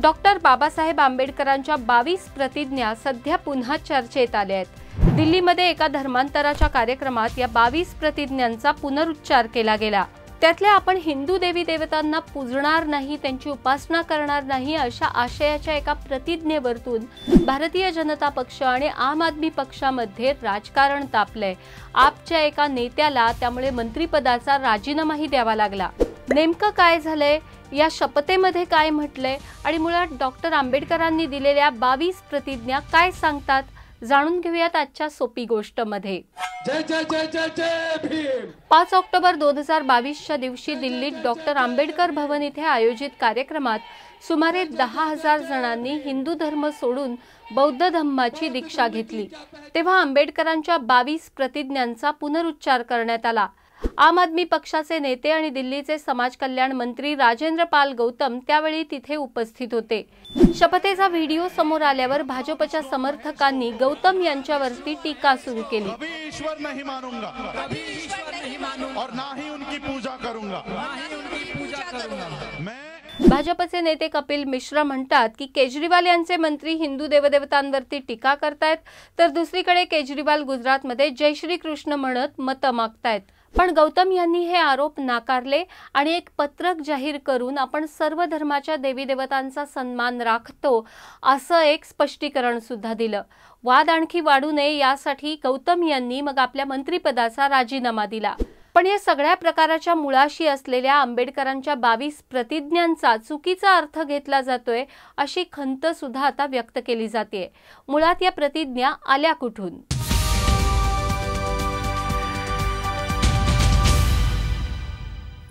doctor Babasaheb आंबेडकरांच्या बावीस प्रतिज्ञा सध्या पुन्हा चर्चेत आल्या आहेत दिल्लीमध्ये एका धर्मांतराच्या कार्यक्रमात या बावीस प्रतिज्ञांचा पुनरुच्चार केला गेला त्यातले आपण हिंदू देवी देवतांना पूजणार नाही त्यांची उपासना करणार नाही अशा आशयाच्या एका प्रतिज्ञेवरतून भारतीय जनता पक्ष आणि आम आदमी पक्षामध्ये राजकारण तापलंय आपच्या एका नेत्याला त्यामुळे मंत्रिपदाचा राजीनामाही द्यावा लागला नेमकं काय झालंय या शपथेमध्ये काय म्हटलंय आणि मुळात डॉक्टर आंबेडकरांनी दिलेल्या बावीस प्रतिज्ञा काय सांगतात जाणून घेऊयात आजच्या सोपी गोष्ट मध्ये पाच ऑक्टोबर दोन हजार बावीसच्या दिवशी दिल्लीत डॉक्टर आंबेडकर भवन इथे आयोजित कार्यक्रमात सुमारे दहा हजार जणांनी हिंदू धर्म सोडून बौद्ध धम्माची दीक्षा घेतली तेव्हा आंबेडकरांच्या बावीस प्रतिज्ञांचा पुनरुच्चार करण्यात आला आम आदमी पक्षाचे नेते आणि दिल्लीचे समाज कल्याण मंत्री राजेंद्र पाल गौतम त्यावेळी तिथे उपस्थित होते शपथेचा व्हिडिओ समोर आल्यावर भाजपच्या समर्थकांनी गौतम यांच्यावरती टीका सुरू केली भाजपचे नेते कपिल मिश्रा म्हणतात की केजरीवाल यांचे मंत्री हिंदू देवदेवतांवरती टीका करतायत तर दुसरीकडे केजरीवाल गुजरातमध्ये जय श्री कृष्ण म्हणत मतं मागतायत पण गौतम यांनी हे आरोप नाकारले आणि एक पत्रक जाहीर करून आपण सर्व धर्माच्या देवी देवतांचा सन्मान राखतो असं एक स्पष्टीकरण सुद्धा दिलं वाद आणखी वाढू नये यासाठी गौतम यांनी मग आपल्या मंत्रिपदाचा राजीनामा दिला पण या सगळ्या प्रकाराच्या मुळाशी असलेल्या आंबेडकरांच्या बावीस प्रतिज्ञांचा चुकीचा अर्थ घेतला जातोय अशी खंत सुद्धा आता व्यक्त केली जाते मुळात या प्रतिज्ञा आल्या कुठून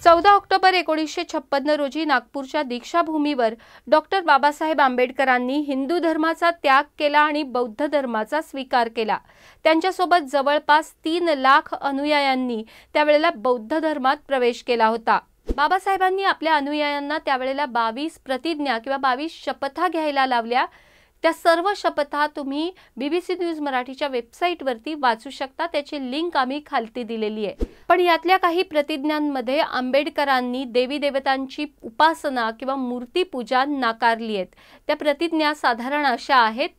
चौदा ऑक्टोबर एकोणीसशे छप्पन्न रोजी नागपूरच्या दीक्षाभूमीवर डॉक्टर बाबासाहेब आंबेडकरांनी हिंदू धर्माचा त्याग केला आणि बौद्ध धर्माचा स्वीकार केला त्यांच्यासोबत जवळपास तीन लाख अनुयायांनी त्यावेळेला बौद्ध धर्मात प्रवेश केला होता बाबासाहेबांनी आपल्या अनुयायांना त्यावेळेला बावीस प्रतिज्ञा किंवा बावीस शपथा घ्यायला लावल्या त्या सर्व शपथा तुम्ही बीबीसी न्यूज मराठीच्या वरती वाचू शकता त्याची लिंक आम्ही खालती दिलेली आहे पण यातल्या काही प्रतिज्ञांमध्ये आंबेडकरांनी देवी देवतांची उपासना किंवा मूर्तीपूजा नाकारली आहेत त्या प्रतिज्ञा साधारण अशा आहेत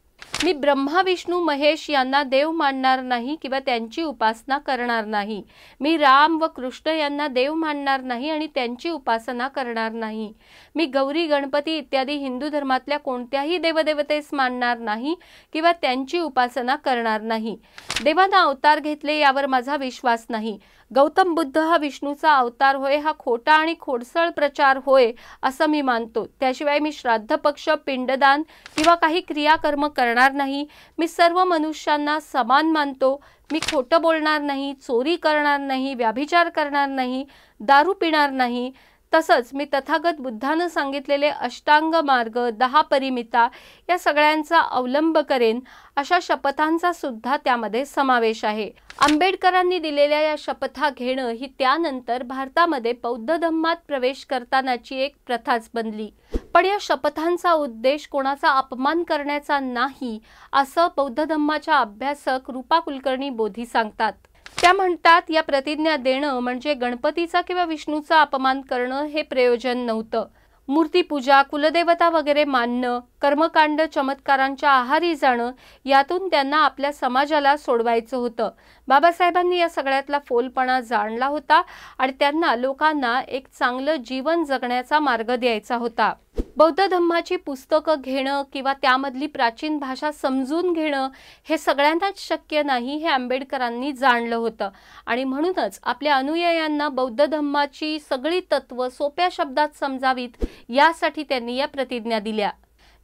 मी ब्रह्मा विष्णू महेश यांना देव मानणार नाही किंवा त्यांची उपासना करणार नाही मी राम व कृष्ण यांना देव मानणार नाही आणि त्यांची उपासना करणार नाही मी गौरी गणपती इत्यादी हिंदू धर्मातल्या कोणत्याही देवदेवतेस मानणार नाही किंवा त्यांची उपासना करणार नाही देवानं अवतार घेतले यावर माझा विश्वास नाही गौतम बुद्ध हा विष्णूचा अवतार होय हा खोटा आणि खोडसळ प्रचार होय असं मी मानतो त्याशिवाय मी श्राद्ध पक्ष पिंडदान किंवा काही क्रियाकर्म करणार करणार नाही मी सर्व मनुष्यांना समान मानतो मी खोटं बोलणार नाही चोरी करणार नाही व्याभिचार करणार नाही दारू पिणार नाही तसंच मी तथागत बुद्धानं सांगितलेले अष्टांग मार्ग दहा परिमिता या सगळ्यांचा अवलंब करेन अशा शपथांचा सुद्धा त्यामध्ये समावेश आहे आंबेडकरांनी दिलेल्या या शपथा घेणं ही त्यानंतर भारतामध्ये बौद्ध धम्मात प्रवेश करतानाची एक प्रथाच बनली पण या शपथांचा उद्देश कोणाचा अपमान करण्याचा नाही असं बौद्ध धम्माच्या अभ्यासक रूपा कुलकर्णी बोधी सांगतात त्या म्हणतात या प्रतिज्ञा देणं म्हणजे गणपतीचा किंवा विष्णूचा अपमान करणं हे प्रयोजन नव्हतं मूर्तीपूजा कुलदेवता वगैरे मानणं कर्मकांड चमत्कारांच्या आहारी जाणं यातून त्यांना आपल्या समाजाला सोडवायचं होतं बाबासाहेबांनी या सगळ्यातला फोलपणा जाणला होता आणि त्यांना लोकांना एक चांगलं जीवन जगण्याचा मार्ग द्यायचा होता बौद्ध धम्माची पुस्तकं घेणं किंवा त्यामधली प्राचीन भाषा समजून घेणं हे सगळ्यांनाच शक्य नाही हे आंबेडकरांनी जाणलं होतं आणि म्हणूनच आपल्या अनुयायांना बौद्ध धम्माची सगळी तत्व सोप्या शब्दात समजावीत यासाठी त्यांनी या प्रतिज्ञा दिल्या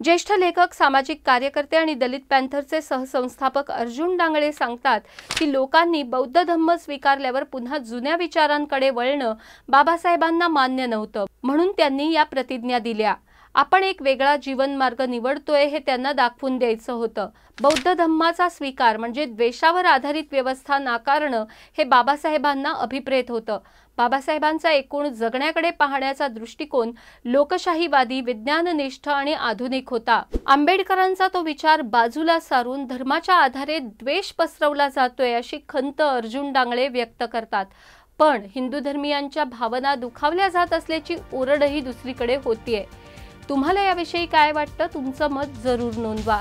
ज्येष्ठ लेखक सामाजिक कार्यकर्ते आणि दलित पॅन्थरचे सहसंस्थापक अर्जुन डांगळे सांगतात की लोकांनी बौद्ध धम्म स्वीकारल्यावर पुन्हा जुन्या विचारांकडे वळणं बाबासाहेबांना मान्य नव्हतं म्हणून त्यांनी या प्रतिज्ञा दिल्या आपण एक वेगळा जीवनमार्ग निवडतोय हे त्यांना दाखवून द्यायचं होतं बौद्ध धम्माचा स्वीकार म्हणजे द्वेषावर आधारित व्यवस्था नाकारणं हे बाबासाहेबांना अभिप्रेत होतं बाबासाहेबांचा एकूण जगण्याकडे पाहण्याचा दृष्टिकोन लोकशाहीवादी विज्ञाननिष्ठ आणि आधुनिक होता आंबेडकरांचा तो विचार बाजूला सारून धर्माच्या आधारे द्वेष पसरवला जातोय अशी खंत अर्जुन डांगळे व्यक्त करतात पण हिंदू धर्मियांच्या भावना दुखावल्या जात असल्याची ओरडही दुसरीकडे होतीये तुम्हाला याविषयी काय वाटतं तुमचं मत जरूर नोंदवा